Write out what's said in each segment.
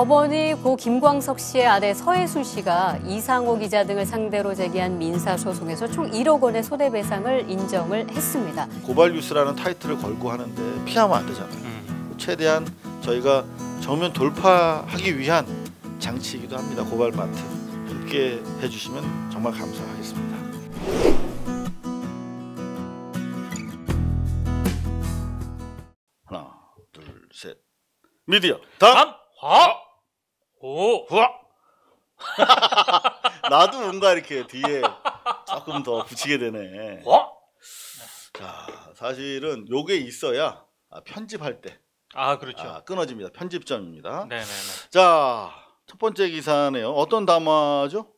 법원이 고 김광석 씨의 아내 서해수 씨가 이상호 기자 등을 상대로 제기한 민사소송에서 총 1억 원의 손해배상을 인정을 했습니다. 고발 뉴스라는 타이틀을 걸고 하는데 피하면 안 되잖아요. 음. 최대한 저희가 정면 돌파하기 위한 장치이기도 합니다. 고발마트. 이렇게 해주시면 정말 감사하겠습니다. 하나, 둘, 셋. 미디어 다음, 다음. 화. 오! 우와! 나도 뭔가 이렇게 뒤에 조금 더 붙이게 되네. 어? 자, 사실은 요게 있어야 아, 편집할 때. 아, 그렇죠. 아, 끊어집니다. 편집점입니다. 네네네. 자, 첫 번째 기사네요. 어떤 담화죠?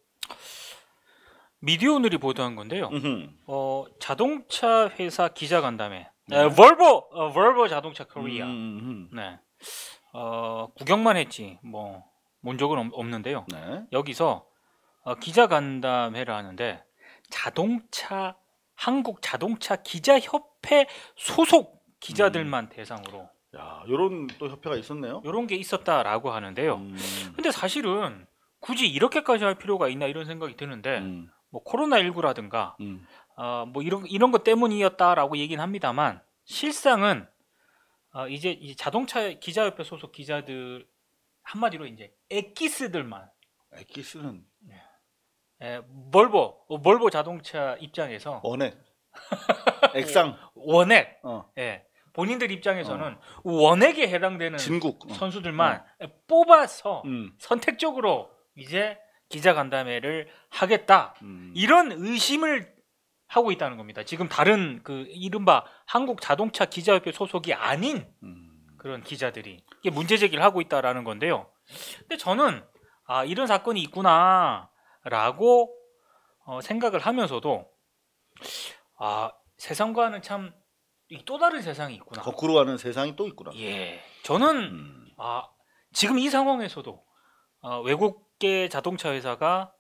미디어 오늘이 보도한 건데요. 어, 자동차 회사 기자 간담회. 네. 네, 볼보, 어, 볼보 어, 자동차 코리아. 음, 음, 음 네. 어, 구경만 했지. 뭐본 적은 없는데요. 네. 여기서 어, 기자 간담회를 하는데 자동차 한국 자동차 기자 협회 소속 기자들만 음. 대상으로 야, 요런 또 협회가 있었네요. 요런 게 있었다라고 하는데요. 음. 근데 사실은 굳이 이렇게까지 할 필요가 있나 이런 생각이 드는데 음. 뭐 코로나 19라든가 음. 어, 뭐 이런 이런 것 때문이었다라고 얘기는 합니다만 실상은 어, 이제, 이 자동차 기자협회 소속 기자들 한마디로 이제 엑기스들만 엑기스는 네. 에, 멀보 멀보 자동차 입장에서 원액 예, 액상 원액 어. 예. 본인들 입장에서는 어. 원액에 해당되는 진국 어. 선수들만 어. 뽑아서 음. 선택적으로 이제 기자 간담회를 하겠다 음. 이런 의심을 하고 있다는 겁니다. 지금 다른 그 이른바 한국 자동차 기자협회 소속이 아닌 음. 그런 기자들이 이게 문제 제기를 하고 있다라는 건데요. 근데 저는 아 이런 사건이 있구나라고 어, 생각을 하면서도 아 세상과는 참 또 다른 세상이 있구나. 거꾸로 가는 세상이 또 있구나. 예, 저는 음. 아 지금 이 상황에서도 어, 외국계 자동차 회사가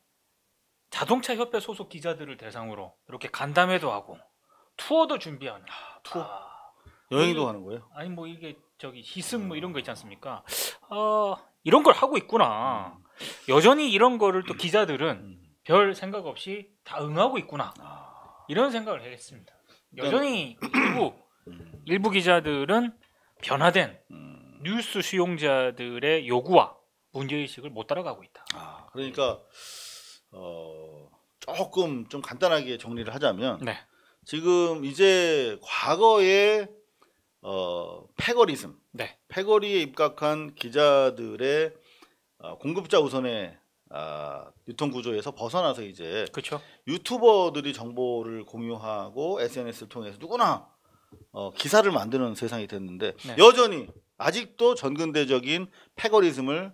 자동차 협회 소속 기자들을 대상으로 이렇게 간담회도 하고 투어도 준비하는. 아, 투어. 아, 여행도 그 하는 거예요? 아니 뭐 이게 저기 희승 뭐 이런 거 있지 않습니까? 어, 이런 걸 하고 있구나. 음. 여전히 이런 거를 또 기자들은 음. 별 생각 없이 다 응하고 있구나. 아. 이런 생각을 했습니다. 여전히 일부 일부 기자들은 변화된 뉴스 수용자들의 요구와 문제 의식을 못 따라가고 있다. 아, 그러니까 어, 조금 좀 간단하게 정리를 하자면 네. 지금 이제 과거에 어, 패거리즘, 네. 패거리에 입각한 기자들의 어, 공급자 우선의 아, 유통 구조에서 벗어나서 이제 그쵸. 유튜버들이 정보를 공유하고 SNS를 통해서 누구나 어, 기사를 만드는 세상이 됐는데 네. 여전히 아직도 전근대적인 패거리즘을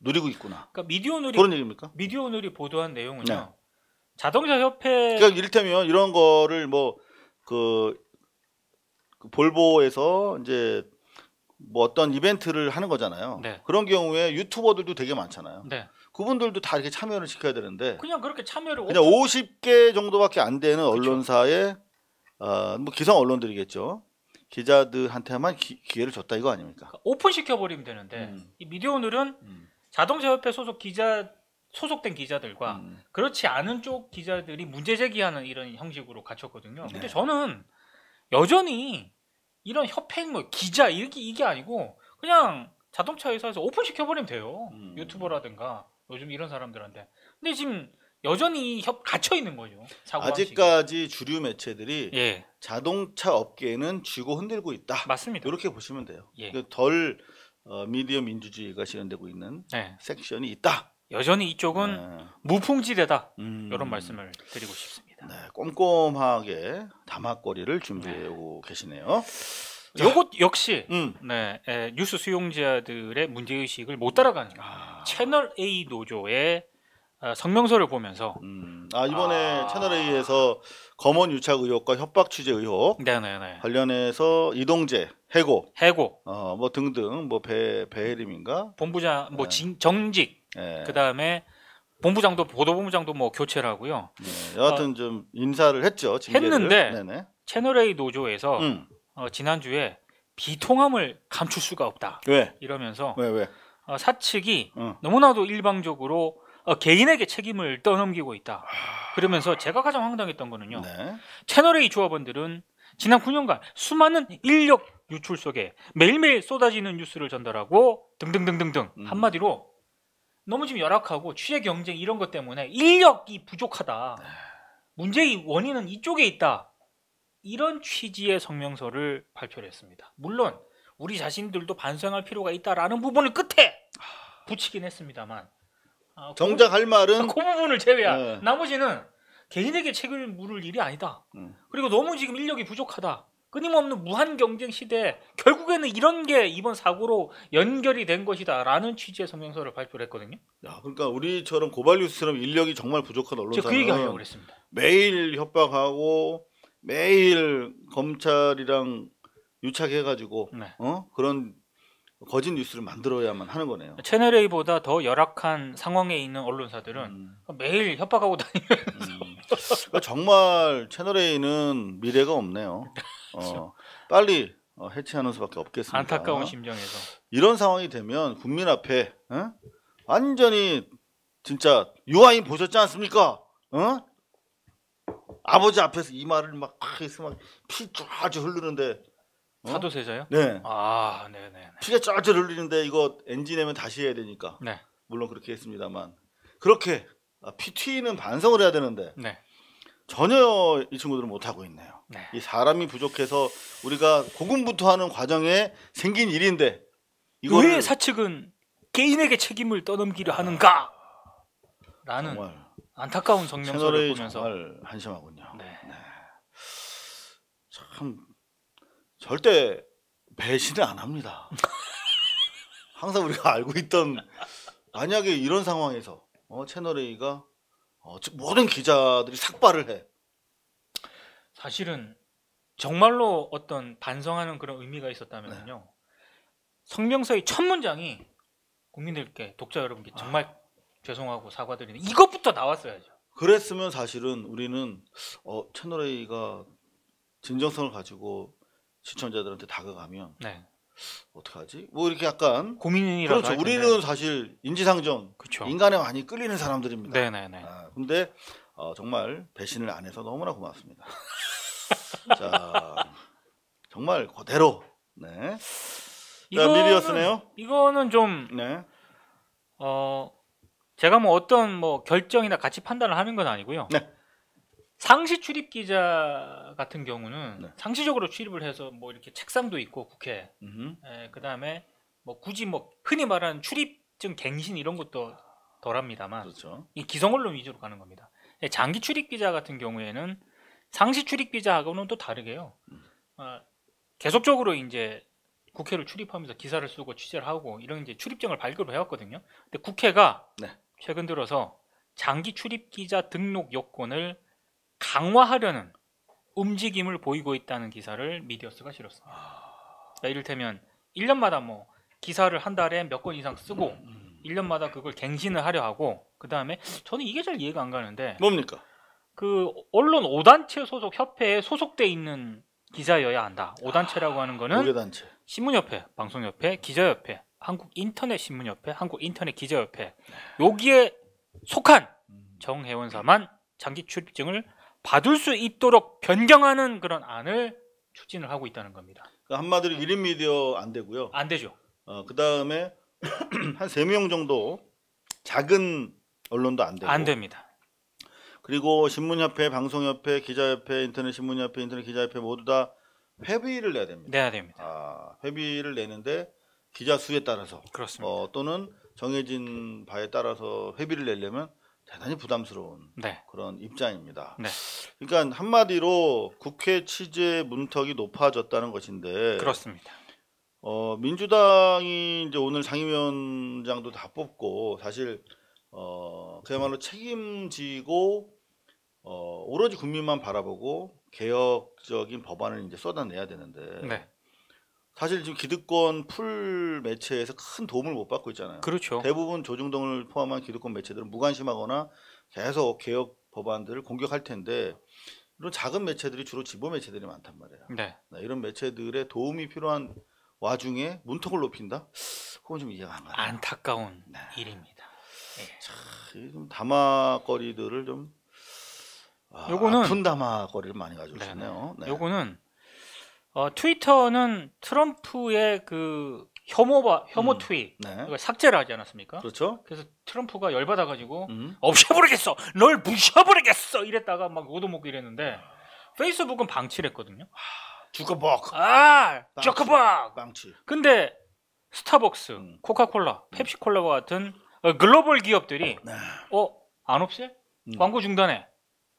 누리고 있구나. 그러니까 미디어널이 그런 얘기입니까? 미디어널이 보도한 내용은요. 네. 자동차 협회 그러니까 이를테면 이런 거를 뭐그 그 볼보에서 이제 뭐 어떤 이벤트를 하는 거잖아요. 네. 그런 경우에 유튜버들도 되게 많잖아요. 네. 그분들도 다 이렇게 참여를 시켜야 되는데 그냥 그렇게 참여를 그냥 50개 정도밖에 안 되는 언론사의 어, 뭐 기성 언론들이겠죠. 기자들한테만 기, 회를 줬다 이거 아닙니까? 그러니까 오픈 시켜버리면 되는데 음. 이 미디어오늘은 음. 자동차 협회 소속 기자 소속된 기자들과 음. 그렇지 않은 쪽 기자들이 문제 제기하는 이런 형식으로 갖췄거든요. 근데 네. 저는 여전히 이런 협행뭐 기자 이게 이게 아니고 그냥 자동차 회사에서 오픈 시켜버리면 돼요. 음. 유튜버라든가 요즘 이런 사람들한테. 근데 지금 여전히 협 갇혀 있는 거죠. 아직까지 주류 매체들이 예. 자동차 업계에는 쥐고 흔들고 있다. 맞습니다. 이렇게 보시면 돼요. 예. 그러니까 덜 어, 미디어 민주주의가 실현되고 있는 네. 섹션이 있다. 여전히 이쪽은 네. 무풍지대다. 음. 이런 말씀을 드리고 싶습니다. 있습니다. 네, 꼼꼼하게 담화거리를 준비하 오고 네. 계시네요. 자, 것 역시 음. 네, 에, 예, 뉴스 수용자들의 문제 의식을 못 따라가는 아. 채널 A 노조의 어, 성명서를 보면서 음. 아 이번에 아. 채널 A에서 검언 유착 의혹과 협박 취재 의혹 네네네. 네, 네. 관련해서 이동재 해고 해고 어뭐 등등 뭐 배 배혜림인가 본부장 뭐 네. 진, 정직 네. 그다음에 본부장도 보도본부장도 뭐 교체를 하고요. 네, 여하튼 어, 좀 인사를 했죠. 징계를. 했는데 네네. 채널 A 노조에서 음. 어, 지난주에 비통함을 감출 수가 없다. 왜? 이러면서 왜 왜? 어, 사측이 어. 너무나도 일방적으로 어, 개인에게 책임을 떠넘기고 있다. 그러면서 제가 가장 황당했던 거는요. 네. 채널 A 조합원들은 지난 9년간 수많은 인력 유출 속에 매일매일 쏟아지는 뉴스를 전달하고 등등등등등 음. 한마디로 너무 지금 열악하고 취재 경쟁 이런 것 때문에 인력이 부족하다. 네. 문제의 원인은 이쪽에 있다. 이런 취지의 성명서를 발표를 했습니다. 물론 우리 자신들도 반성할 필요가 있다라는 부분을 끝에 붙이긴 했습니다만 아, 정작 그, 할 말은 아, 그 부분을 제외한 네. 나머지는 개인에게 책임을 물을 일이 아니다. 음. 그리고 너무 지금 인력이 부족하다. 끊임없는 무한 경쟁 시대에 결국에는 이런 게 이번 사고로 연결이 된 것이다라는 취지의 성명서를 발표를 했거든요. 야, 그러니까 우리처럼 고발뉴스처럼 인력이 정말 부족한 언론사는 그 얘기 하려고 그랬습니다. 매일 협박하고 매일 검찰이랑 유착해 가지고 네. 어? 그런 거짓 뉴스를 만들어야만 하는 거네요. 채널 A보다 더 열악한 상황에 있는 언론사들은 음. 매일 협박하고 다니면서 음. 그러니까 정말 채널 A는 미래가 없네요. 어, 빨리 어, 해체하는 수밖에 없겠습니다. 안타까운 심정에서 이런 상황이 되면 국민 앞에 어? 완전히 진짜 유아인 보셨지 않습니까? 어? 아버지 앞에서 이 말을 막 해서 막피 쫙쫙 흐르는데 어? 사도세자요? 네. 아, 네, 네, 네. 피가 쫙쫙 흘리는데 이거 엔진 내면 다시 해야 되니까. 네. 물론 그렇게 했습니다만 그렇게 아, 피 튀는 반성을 해야 되는데 네. 전혀 이 친구들은 못 하고 있네요. 네. 이 사람이 부족해서 우리가 고군분투 하는 과정에 생긴 일인데 이거왜 사측은 개인에게 책임을 떠넘기려 하는가? 라는 안타까운 성명서를 보면서 정말 한심하군요. 네. 네. 참 절대 배신을 안 합니다. 항상 우리가 알고 있던 만약에 이런 상황에서 어, 채널 A가 어, 모든 기자들이 삭발을 해. 사실은 정말로 어떤 반성하는 그런 의미가 있었다면요. 네. 성명서의 첫 문장이 국민들께 독자 여러분께 아. 정말 아. 죄송하고 사과드리는 이것부터 나왔어야죠. 그랬으면 사실은 우리는 어, 채널 A가 진정성을 가지고 시청자들한테 다가가면 네. 어떻게 하지? 뭐 이렇게 약간 고민이라도 그렇죠. 우리는 사실 인지상정, 그렇 인간에 많이 끌리는 사람들입니다. 네네네. 아, 근데 어, 정말 배신을 안 해서 너무나 고맙습니다. 자, 정말 그대로. 네. 이거 미디어스네요. 이거는 좀 네. 어 제가 뭐 어떤 뭐 결정이나 가치 판단을 하는 건 아니고요. 네. 상시 출입 기자 같은 경우는 네. 상시적으로 출입을 해서 뭐 이렇게 책상도 있고 국회, 에, 예, 그다음에 뭐 굳이 뭐 흔히 말하는 출입증 갱신 이런 것도 덜합니다만, 그렇죠. 이 기성 언론 위주로 가는 겁니다. 예, 장기 출입 기자 같은 경우에는 상시 출입 기자하고는 또 다르게요. 어, 계속적으로 이제 국회를 출입하면서 기사를 쓰고 취재를 하고 이런 이제 출입증을 발급을 해왔거든요. 근데 국회가 네. 최근 들어서 장기 출입 기자 등록 요건을 강화하려는 움직임을 보이고 있다는 기사를 미디어스가 실었습니다. 아. 그러니까 이를테면 1년마다 뭐 기사를 한 달에 몇 건 이상 쓰고 1년마다 음. 그걸 갱신을 하려 하고 그 다음에 저는 이게 잘 이해가 안 가는데 뭡니까? 그 언론 5단체 소속 협회에 소속돼 있는 기자여야 한다. 5단체라고 하는 거는 단체 신문협회, 방송협회, 기자협회, 한국인터넷신문협회, 한국인터넷기자협회 여기에 속한 음. 정회원사만 장기 출입증을 받을 수 있도록 변경하는 그런 안을 추진을 하고 있다는 겁니다. 그 한마디로 1인 미디어 안 되고요. 안 되죠. 어, 그다음에 한 세 명 정도 작은 언론도 안 되고 안 됩니다. 그리고 신문협회, 방송협회, 기자협회, 인터넷신문협회, 인터넷기자협회 모두 다 회비를 내야 됩니다. 내야 됩니다. 아, 회비를 내는데 기자 수에 따라서 그렇습니다. 어, 또는 정해진 바에 따라서 회비를 내려면 대단히 부담스러운 네. 그런 입장입니다. 네. 그러니까 한마디로 국회 취재 문턱이 높아졌다는 것인데 그렇습니다. 어, 민주당이 이제 오늘 상임위원장도 다 뽑고 사실 어, 그야말로 책임지고 어, 오로지 국민만 바라보고 개혁적인 법안을 이제 쏟아내야 되는데 네. 사실 지금 기득권 풀 매체에서 큰 도움을 못 받고 있잖아요. 그렇죠. 대부분 조중동을 포함한 기득권 매체들은 무관심하거나 계속 개혁 법안들을 공격할 텐데 이런 작은 매체들이 주로 지보 매체들이 많단 말이에요. 네. 이런 매체들의 도움이 필요한 와중에 문턱을 높인다? 그건 좀 이해가 안 가요. 안타까운 네. 일입니다. 네. 참, 담화거리들을 좀 아, 요거는 아픈 담화거리를 많이 가져오셨네요. 네. 요거는 어, 트위터는 트럼프의 그 혐오바 혐오 음, 트윗 네. 삭제를 하지 않았습니까? 그렇죠. 그래서 트럼프가 열받아가지고 음. 없애버리겠어, 널 무시해버리겠어 이랬다가 막얻어먹고 이랬는데 페이스북은 방치를 했거든요. 주커벅. 아, 주커벅. 방치. 근데 스타벅스, 음. 코카콜라, 음. 펩시콜라와 같은 어, 글로벌 기업들이 네. 어안 없애? 음. 광고 중단해.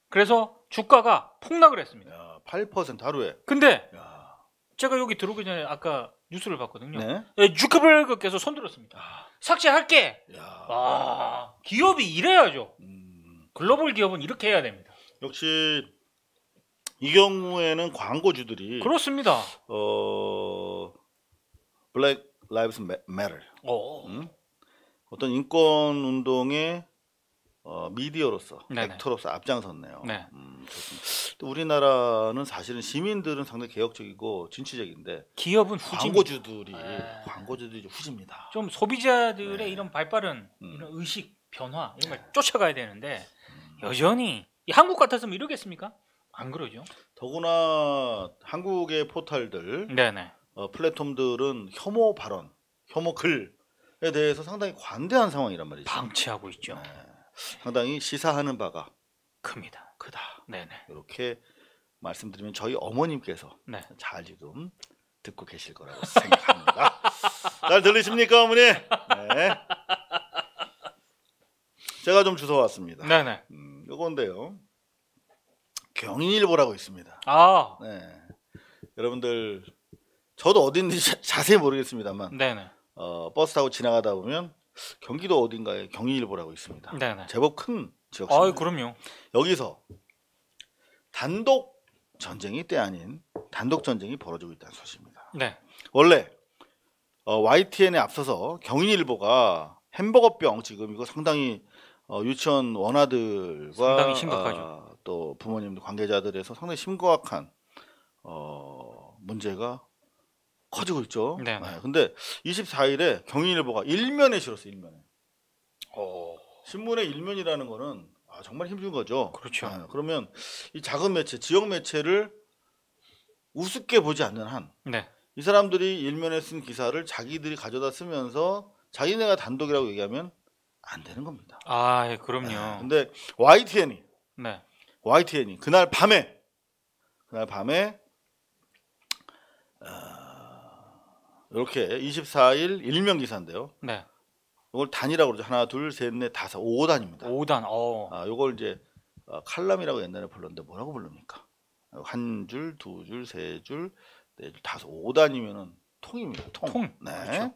그래서 주가가 폭락을 했습니다. 야, 8% 하루에. 근데 야. 제가 여기 들어오기 전에 아까 뉴스를 봤거든요. 네. 예, 주크버그께서 손들었습니다. 아. 삭제할게. 아, 기업이 이래야죠. 음. 글로벌 기업은 이렇게 해야 됩니다. 역시 이 경우에는 광고주들이 그렇습니다. 어 블랙 라이브스 매 메를 어떤 인권 운동에 어, 미디어로서 네네. 액터로서 앞장섰네요. 네. 음, 또 우리나라는 사실은 시민들은 상당히 개혁적이고 진취적인데 기업은 후진 광고주들이 네. 광고주들이 후집니다. 좀 소비자들의 네. 이런 발빠른 음. 이런 의식 변화 이런 걸 네. 쫓아가야 되는데 음. 여전히 한국 같았으면 이러겠습니까? 안 그러죠. 더구나 한국의 포털들 어, 플랫폼들은 혐오 발언, 혐오 글에 대해서 상당히 관대한 상황이란 말이죠. 방치하고 있죠. 네. 상당히 시사하는 바가 큽니다. 크다. 네네. 이렇게 말씀드리면 저희 어머님께서 네. 잘 지금 듣고 계실 거라고 생각합니다. 잘 들리십니까 어머니? 네. 제가 좀 주워 왔습니다. 네네. 음, 요건데요. 경인일보라고 있습니다. 아. 네. 여러분들 저도 어디 지 자, 세히 모르겠습니다만. 네네. 어, 버스 타고 지나가다 보면 경기도 어딘가에 경인일보라고 있습니다. 네네. 제법 큰 지역. 아, 그럼요. 여기서 단독 전쟁이 때 아닌 단독 전쟁이 벌어지고 있다는 소식입니다. 네. 원래 어, YTN에 앞서서 경인일보가 햄버거병 지금 이거 상당히 어, 유치원 원아들과 상당히 심각하죠. 아, 또 부모님들 관계자들에서 상당히 심각한 어, 문제가 커지고 있죠. 네. 네. 근데 24일에 경인일보가 일면에 실었어요. 일면에. 오. 어. 신문의 일면이라는 거는 아, 정말 힘든 거죠. 그렇죠. 네. 그러면 이 작은 매체, 지역 매체를 우습게 보지 않는 한, 네. 이 사람들이 일면에 쓴 기사를 자기들이 가져다 쓰면서 자기네가 단독이라고 얘기하면 안 되는 겁니다. 아, 예, 그럼요. 네. 근데 YTN이, 네. YTN이 그날 밤에, 그날 밤에 이렇게 24일 일명 기사인데요. 네. 이걸 단이라고 그러죠. 하나, 둘, 셋, 넷, 다섯, 5단입니다. 5단. 어. 아, 이걸 이제 어, 칼럼이라고 옛날에 불렀는데 뭐라고 부릅니까? 한 줄, 두 줄, 세 줄, 네 줄, 다섯, 5단이면은 통입니다. 통. 통. 네. 그렇죠.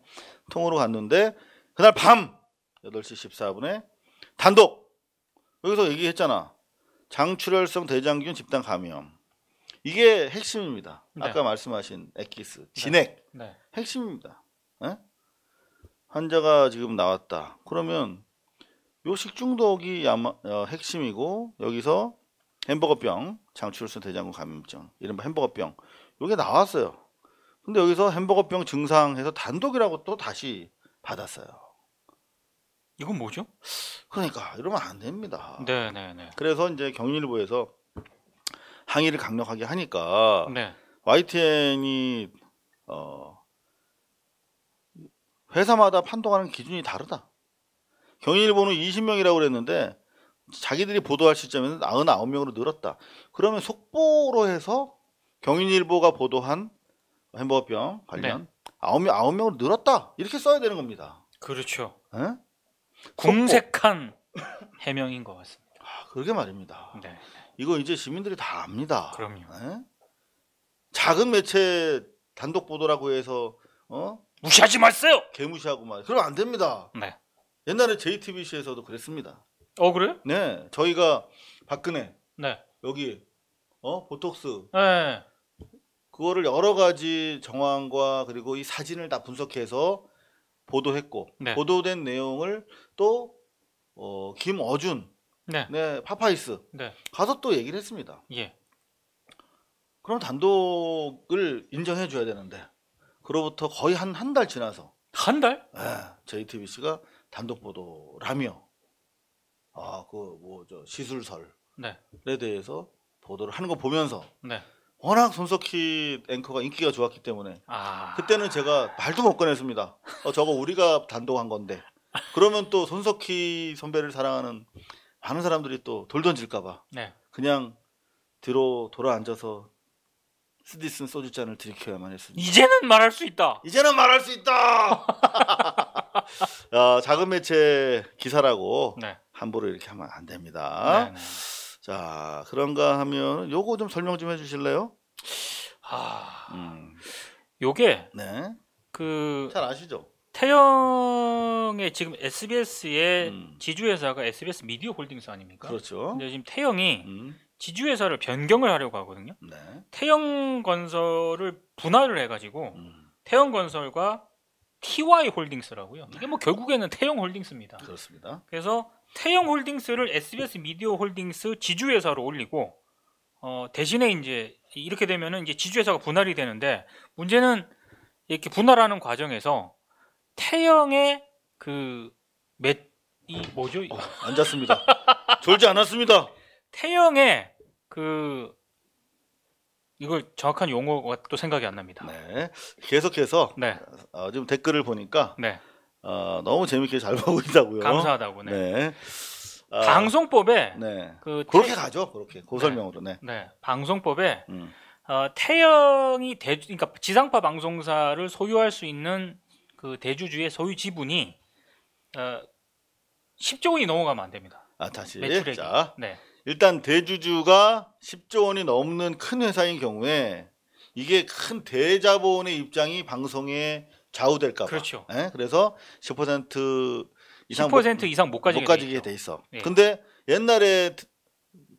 통으로 갔는데 그날 밤 8시 14분에 단독 여기서 얘기했잖아. 장출혈성 대장균 집단 감염. 이게 핵심입니다. 네. 아까 말씀하신 액기스 네. 진액 네. 네. 핵심입니다. 에? 예? 환자가 지금 나왔다. 그러면 요 식중독이 아마 어, 핵심이고 여기서 햄버거병, 장출혈성 대장군 감염증, 이른바 햄버거병 요게 나왔어요. 근데 여기서 햄버거병 증상에서 단독이라고 또 다시 받았어요. 이건 뭐죠? 그러니까 이러면 안 됩니다. 네, 네, 네. 그래서 이제 경인일보에서 항의를 강력하게 하니까 네. YTN이 어 회사마다 판독하는 기준이 다르다. 경인일보는 20명이라고 그랬는데 자기들이 보도할 시점에는 99명으로 늘었다. 그러면 속보로 해서 경인일보가 보도한 햄버거병 관련 네. 9명, 9명으로 늘었다. 이렇게 써야 되는 겁니다. 그렇죠. 네? 궁색한 해명인 것 같습니다. 아, 그러게 말입니다. 네. 이거 이제 시민들이 다 압니다. 그럼요. 예? 작은 매체 단독 보도라고 해서 어? 무시하지 마세요. 개무시하고 말. 그럼 안 됩니다. 네. 옛날에 JTBC에서도 그랬습니다. 어 그래? 네. 저희가 박근혜 네. 여기 어 보톡스 네. 그거를 여러 가지 정황과 그리고 이 사진을 다 분석해서 보도했고 네. 보도된 내용을 또 어, 김어준 네. 네, 파파이스. 네. 가서 또 얘기를 했습니다. 예. 그럼 단독을 인정해 줘야 되는데 그로부터 거의 한 한 달 지나서 한 달? 예, 아, 그 뭐 네, JTBC가 단독 보도를 하며 아, 그 뭐 저 시술설에 대해서 보도를 하는 거 보면서 네. 워낙 손석희 앵커가 인기가 좋았기 때문에 아... 그때는 제가 말도 못 꺼냈습니다. 어, 저거 우리가 단독한 건데 그러면 또 손석희 선배를 사랑하는 많은 사람들이 또 돌 던질까봐 네. 그냥 들어 돌아 앉아서 스디슨 소주 잔을 들이켜야만 했습니다. 이제는 말할 수 있다. 이제는 말할 수 있다. 어, 작은 매체 기사라고 네. 함부로 이렇게 하면 안 됩니다. 네네. 자 그런가 하면 요거 좀 설명 좀 해주실래요? 아, 음. 요게 네. 그잘 아시죠? 태영의 지금 SBS의 음. 지주회사가 SBS 미디어 홀딩스 아닙니까? 그렇죠. 근데 지금 태영이 음. 지주회사를 변경을 하려고 하거든요. 네. 태영 건설을 분할을 해가지고 음. 태영 건설과 TY 홀딩스라고요. 이게 뭐 네. 결국에는 태영 홀딩스입니다. 그렇습니다. 그래서 태영 홀딩스를 SBS 미디어 홀딩스 지주회사로 올리고 어, 대신에 이제 이렇게 되면은 이제 지주회사가 분할이 되는데 문제는 이렇게 분할하는 과정에서 태영의 그맷이 뭐죠? 어, 앉았습니다. 졸지 않았습니다. 태영의 그 이걸 정확한 용어가 또 생각이 안 납니다. 네, 계속해서 네. 어, 지금 댓글을 보니까 네. 어, 너무 재밌게 잘 보고 있다고요. 감사하다고. 네. 네. 아, 방송법에 네. 그 그렇게 태... 가죠. 그렇게 고설명으로. 그 네. 네. 네. 방송법에 음. 어, 태영이 대 그러니까 지상파 방송사를 소유할 수 있는 그 대주주의 소유 지분이 어, 10조 원이 넘어가면 안 됩니다. 아 다시 매출액이. 자, 네. 일단 대주주가 10조 원이 넘는 큰 회사인 경우에 이게 큰 대자본의 입장이 방송에 좌우될까 봐. 그렇죠. 예? 그래서 10% 이상 10% 이상 못 가지게, 못 가지게 돼 있어. 예. 근데 옛날에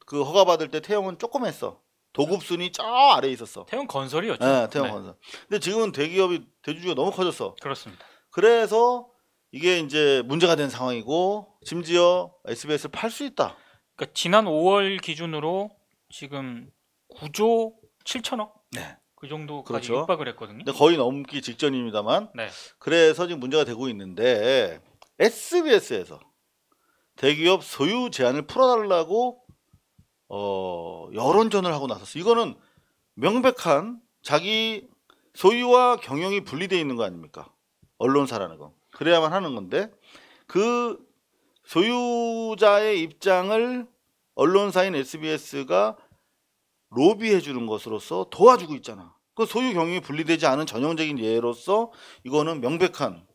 그 허가 받을 때태형은 조금 했어. 도급순이 쫙 아래에 있었어. 태형 건설이었죠. 네, 태형 네. 건설. 근데 지금은 대기업이 대주주가 너무 커졌어. 그렇습니다. 그래서 이게 이제 문제가 된 상황이고 심지어 SBS를 팔 수 있다. 그러니까 지난 5월 기준으로 지금 9조 7천억 네. 그 정도까지 그렇죠. 육박을 했거든요. 거의 넘기 직전입니다만. 네. 그래서 지금 문제가 되고 있는데 SBS에서 대기업 소유 제한을 풀어달라고 어, 여론전을 하고 나섰어. 이거는 명백한 자기 소유와 경영이 분리되어 있는 거 아닙니까? 언론사라는 건. 그래야만 하는 건데 그 소유자의 입장을 언론사인 SBS가 로비해 주는 것으로서 도와주고 있잖아. 그 소유 경영이 분리되지 않은 전형적인 예로서 이거는 명백한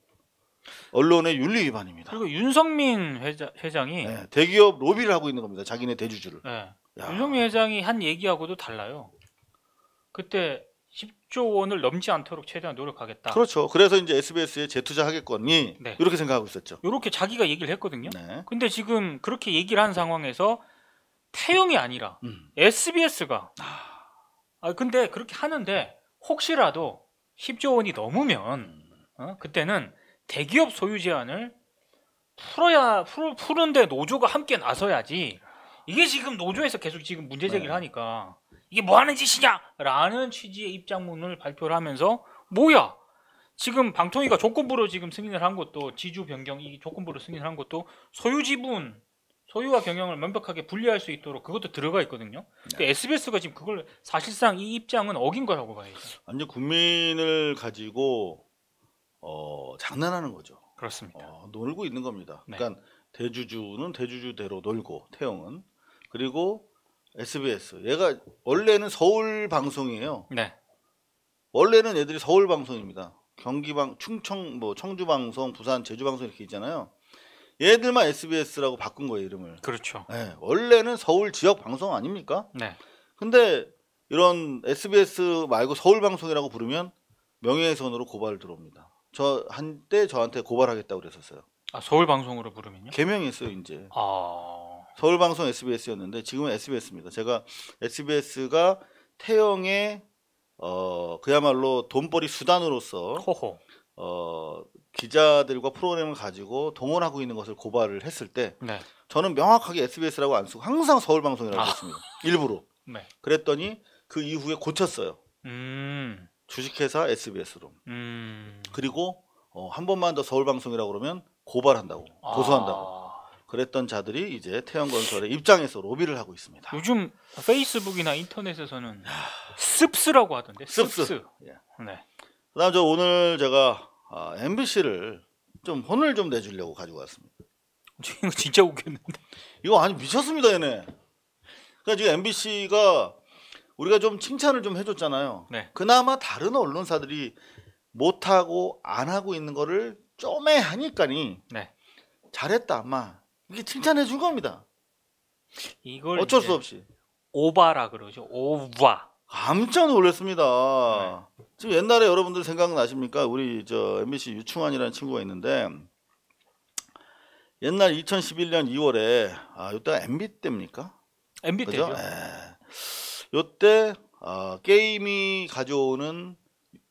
언론의 윤리 위반입니다. 그리고 윤성민 회자, 회장이 네, 대기업 로비를 하고 있는 겁니다. 자기네 대주주를. 네. 야. 윤석열 회장이 한 얘기하고도 달라요. 그때 10조 원을 넘지 않도록 최대한 노력하겠다. 그렇죠. 그래서 이제 SBS에 재투자하겠거니 네. 이렇게 생각하고 있었죠. 이렇게 자기가 얘기를 했거든요. 네. 근데 지금 그렇게 얘기를 한 상황에서 태영이 아니라 음. SBS가 아. 아 근데 그렇게 하는데 혹시라도 10조 원이 넘으면 어? 그때는 대기업 소유 제한을 풀어야 풀, 푸는데 노조가 함께 나서야지 이게 지금 노조에서 계속 지금 문제 제기를 네. 하니까 이게 뭐 하는 짓이냐라는 취지의 입장문을 발표를 하면서 뭐야 지금 방통위가 조건부로 지금 승인을 한 것도 지주 변경 이 조건부로 승인을 한 것도 소유 지분 소유와 경영을 명백하게 분리할 수 있도록 그것도 들어가 있거든요. 근데 네. SBS가 지금 그걸 사실상 이 입장은 어긴 거라고 봐야죠. 완전 국민을 가지고 어, 장난하는 거죠. 그렇습니다. 어, 놀고 있는 겁니다. 네. 그러니까 대주주는 대주주대로 놀고 태영은 그리고 SBS. 얘가 원래는 서울 방송이에요. 네. 원래는 애들이 서울 방송입니다. 경기방, 충청, 뭐 청주 방송, 부산, 제주 방송 이렇게 있잖아요. 얘들만 SBS라고 바꾼 거예요 이름을. 그렇죠. 네, 원래는 서울 지역 방송 아닙니까? 네. 근데 이런 SBS 말고 서울 방송이라고 부르면 명예훼손으로 고발 들어옵니다. 저 한때 저한테 고발하겠다고 그랬었어요. 아 서울 방송으로 부르면요? 개명했어요 이제. 아. 서울방송 SBS였는데 지금은 SBS입니다. 제가 SBS가 태영의 어 그야말로 돈벌이 수단으로서 호호. 어 기자들과 프로그램을 가지고 동원하고 있는 것을 고발을 했을 때 네. 저는 명확하게 SBS라고 안 쓰고 항상 서울방송이라고 아. 했습니다. 일부러. 네. 그랬더니 그 이후에 고쳤어요. 음. 주식회사 SBS로. 음. 그리고 어, 한 번만 더 서울방송이라고 그러면 고발한다고 아. 고소한다고. 그랬던 자들이 이제 태양건설의 입장에서 로비를 하고 있습니다. 요즘 페이스북이나 인터넷에서는 습스라고 하던데. 습스. 예. 네. 그다음 저 오늘 제가 MBC를 아, 좀 혼을 좀 내주려고 가지고 왔습니다. 이거 진짜 웃겼는데. 이거 아니 미쳤습니다 얘네. 그러니까 지금 MBC가 우리가 좀 칭찬을 좀 해줬잖아요. 네. 그나마 다른 언론사들이 못하고 안 하고 있는 거를 쪼매 하니까니 네. 잘했다 아마 이게 칭찬해 준 겁니다. 이걸 어쩔 수 없이 오바라 그러죠. 오바. 깜짝 놀랐습니다. 네. 지금 옛날에 여러분들 생각나십니까? 우리 저 MBC 유충환이라는 친구가 있는데 옛날 2011년 2월에 아 이때가 MB 때입니까? MB 때죠. 예. 이때 어, 아, 게임이 가져오는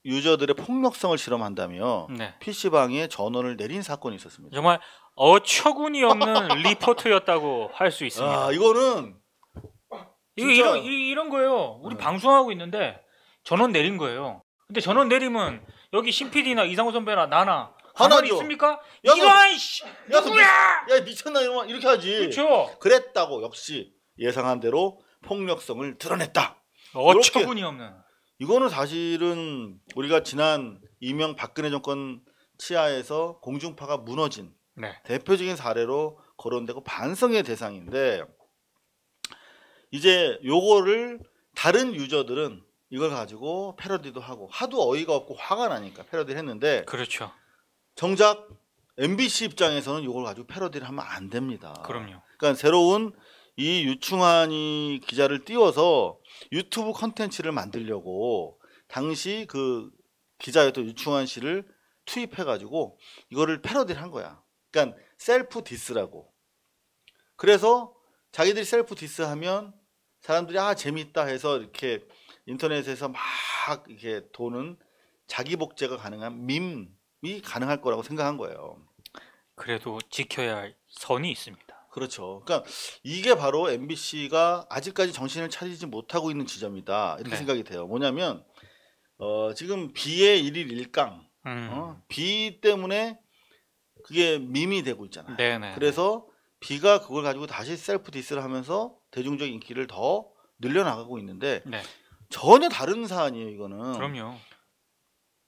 유저들의 폭력성을 실험한다며 네. PC방에 전원을 내린 사건이 있었습니다. 정말 어처구니 없는 리포트였다고 할 수 있습니다. 아, 이거는 이거 이런 이런 거예요. 우리 네. 방송하고 있는데 전원 내린 거예요. 근데 전원 내리면 여기 신PD나 이상호 선배나 나나 하나 있습니까? 야, 이런 씨 누구야? 야 미쳤나 이런 이렇게 하지. 그렇죠. 그랬다고 역시 예상한 대로 폭력성을 드러냈다. 어처구니 없는. 이거는 사실은 우리가 지난 이명 박근혜 정권 치하에서 공중파가 무너진 네. 대표적인 사례로 거론되고 반성의 대상인데 이제 요거를 다른 유저들은 이걸 가지고 패러디도 하고 하도 어이가 없고 화가 나니까 패러디를 했는데 그렇죠. 정작 MBC 입장에서는 이걸 가지고 패러디를 하면 안 됩니다. 그럼요. 그러니까 새로운 이 유충환이 기자를 띄워서 유튜브 컨텐츠를 만들려고 당시 그 기자였던 유충환 씨를 투입해가지고 이거를 패러디를 한 거야. 그러니까 셀프 디스라고. 그래서 자기들이 셀프 디스하면 사람들이 아 재밌다 해서 이렇게 인터넷에서 막 이렇게 도는 자기 복제가 가능한 밈이 가능할 거라고 생각한 거예요. 그래도 지켜야 할 선이 있습니다. 그렇죠. 그러니까 이게 바로 MBC가 아직까지 정신을 차리지 못하고 있는 지점이다. 이렇게 네. 생각이 돼요. 뭐냐면 어, 지금 B의 1일 1강. 음. 어, B 때문에 그게 밈이 되고 있잖아요. 네네. 그래서 비가 그걸 가지고 다시 셀프 디스를 하면서 대중적 인기를 더 늘려나가고 있는데 네. 전혀 다른 사안이에요 이거는. 그럼요.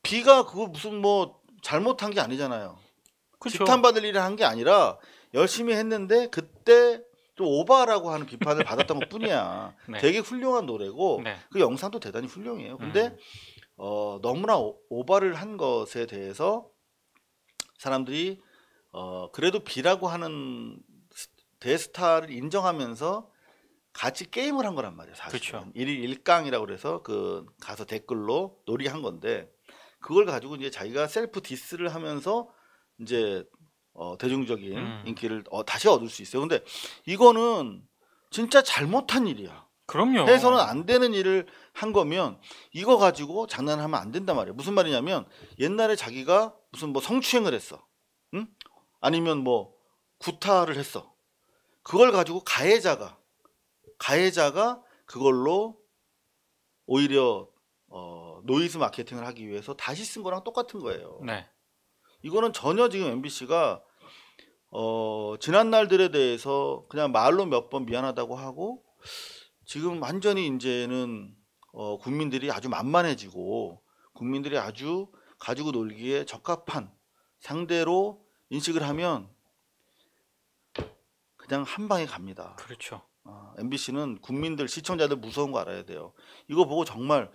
비가 그거 무슨 뭐 잘못한 게 아니잖아요. 그쵸. 지탄받을 일을 한 게 아니라 열심히 했는데 그때 또 오바라고 하는 비판을 받았던 것 뿐이야. 네. 되게 훌륭한 노래고 네. 그 영상도 대단히 훌륭해요. 근데 음. 어, 너무나 오, 오바를 한 것에 대해서 사람들이 어, 그래도 B라고 하는 대스타를 인정하면서 같이 게임을 한 거란 말이에요. 사실은. 그렇죠. 1일 1강이라고 그래서 그 가서 댓글로 놀이한 건데 그걸 가지고 이제 자기가 셀프 디스를 하면서 이제 어, 대중적인 음. 인기를 어, 다시 얻을 수 있어요. 근데 이거는 진짜 잘못한 일이야. 그럼요. 해서는 안 되는 일을 한 거면 이거 가지고 장난하면 안 된단 말이에요. 무슨 말이냐면 옛날에 자기가 무슨 뭐 성추행을 했어. 아니면 뭐 구타를 했어. 그걸 가지고 가해자가 가해자가 그걸로 오히려 어, 노이즈 마케팅을 하기 위해서 다시 쓴 거랑 똑같은 거예요. 네. 이거는 전혀 지금 MBC가 어, 지난 날들에 대해서 그냥 말로 몇 번 미안하다고 하고 지금 완전히 이제는 어, 국민들이 아주 만만해지고 국민들이 아주 가지고 놀기에 적합한 상대로 인식을 하면 그냥 한 방에 갑니다. 그렇죠. 아, MBC는 국민들 시청자들 무서운 거 알아야 돼요. 이거 보고 정말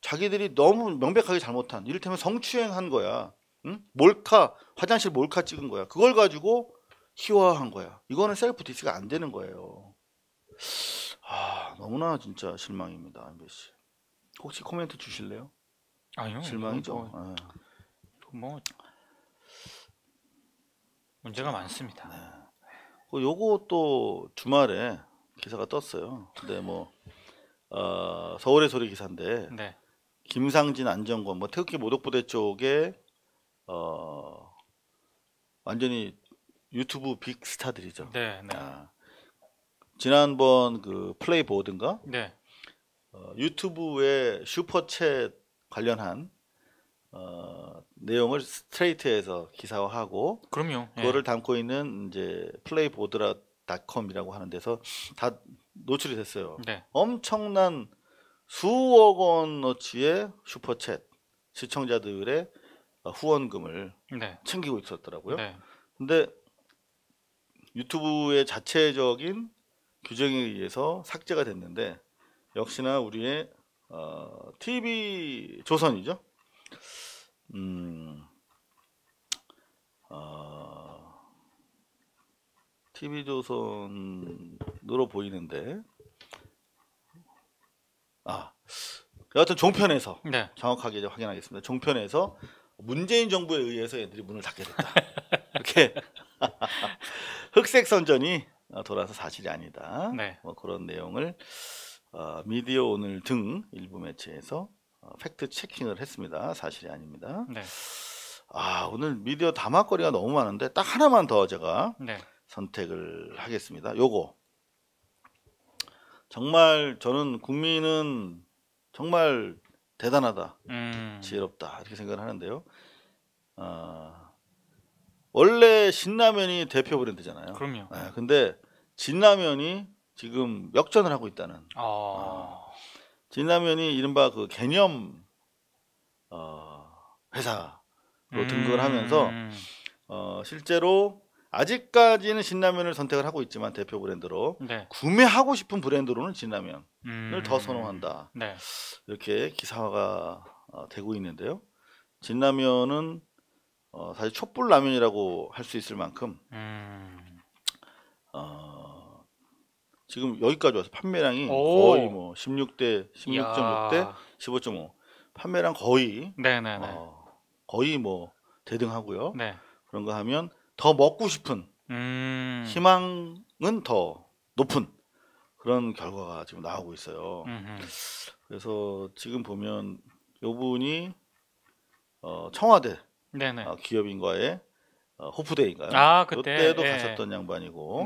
자기들이 너무 명백하게 잘못한 이를테면 성추행한 거야. 응? 몰카 화장실 몰카 찍은 거야. 그걸 가지고 희화한 거야. 이거는 셀프 디스가 안 되는 거예요. 아 너무나 진짜 실망입니다 MBC. 혹시 코멘트 주실래요? 아니요. 실망이죠. 뭐, 네. 뭐, 예. 뭐 문제가 많습니다. 네. 그 요것도 주말에 기사가 떴어요. 근데 뭐 어, 서울의 소리 기사인데 네. 김상진 안정권 뭐 태극기 모독부대 쪽에 어, 완전히 유튜브 빅스타들이죠. 네, 네. 아, 지난번 그 플레이보든가 네. 어, 유튜브에 슈퍼챗 관련한 어, 내용을 스트레이트해서 기사화하고 그럼요. 예. 그거를 예. 담고 있는 이제 플레이보드라닷컴이라고 하는 데서 다 노출이 됐어요. 네. 엄청난 수억 원어치의 슈퍼챗 시청자들의 어, 후원금을 네. 챙기고 있었더라고요. 네. 근데 유튜브의 자체적인 규정에 의해서 삭제가 됐는데 역시나 우리의 어, TV 조선이죠. 음, 어, 아, TV조선으로 보이는데, 아, 여하튼 종편에서 네. 정확하게 이제 확인하겠습니다. 종편에서 문재인 정부에 의해서 애들이 문을 닫게 됐다. 이렇게 흑색 선전이 돌아서 사실이 아니다. 네. 뭐 그런 내용을 어, 미디어 오늘 등 일부 매체에서 어, 팩트 체킹을 했습니다. 사실이 아닙니다. 네. 아 오늘 미디어 담화거리가 너무 많은데 딱 하나만 더 제가 네. 선택을 하겠습니다. 요거 정말 저는 국민은 정말 대단하다, 음. 지혜롭다 이렇게 생각을 하는데요. 어, 원래 신라면이 대표 브랜드잖아요. 그럼요. 네, 근데 진라면이 지금 역전을 하고 있다는. 아. 어, 진라면이 이른바 그 개념 어, 회사로 음. 등극을 하면서 음, 음, 음. 어, 실제로 아직까지는 신라면을 선택을 하고 있지만 대표 브랜드로 네. 구매하고 싶은 브랜드로는 진라면을 음. 더 선호한다. 네. 이렇게 기사화가 어, 되고 있는데요. 진라면은 어, 사실 촛불 라면이라고 할 수 있을 만큼 음. 어, 지금 여기까지 와서 판매량이 오. 거의 뭐 16대 16.6대 15.5 판매량 거의 네네 어, 거의 뭐 대등하고요. 네. 그런 거 하면 더 먹고 싶은 음. 희망은 더 높은 그런 결과가 지금 나오고 있어요. 음흠. 그래서 지금 보면 요분이 어, 청와대 어, 기업인과의 어, 호프데이인가요? 아, 그때, 때도 예. 가셨던 양반이고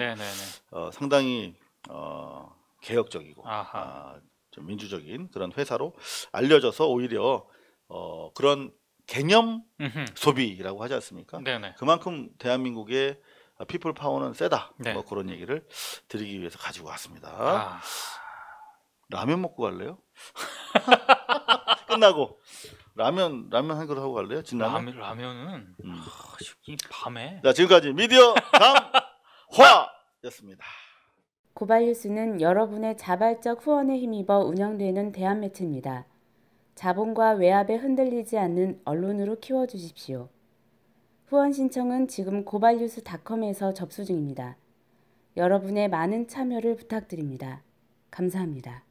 어, 상당히 어, 개혁적이고 아, 좀 민주적인 그런 회사로 알려져서 오히려 어, 그런 개념 음흠. 소비라고 하지 않습니까? 네네. 그만큼 대한민국의 피플 파워는 세다. 네. 뭐 그런 얘기를 드리기 위해서 가지고 왔습니다. 아... 라면 먹고 갈래요? 끝나고 라면 라면 한 그릇 하고 갈래요? 진라면? 라면, 은 음. 아, 밤에. 자 지금까지 미디어 감화였습니다. 고발뉴스는 여러분의 자발적 후원에 힘입어 운영되는 대한매체입니다. 자본과 외압에 흔들리지 않는 언론으로 키워주십시오. 후원 신청은 지금 고발뉴스닷컴에서 접수 중입니다. 여러분의 많은 참여를 부탁드립니다. 감사합니다.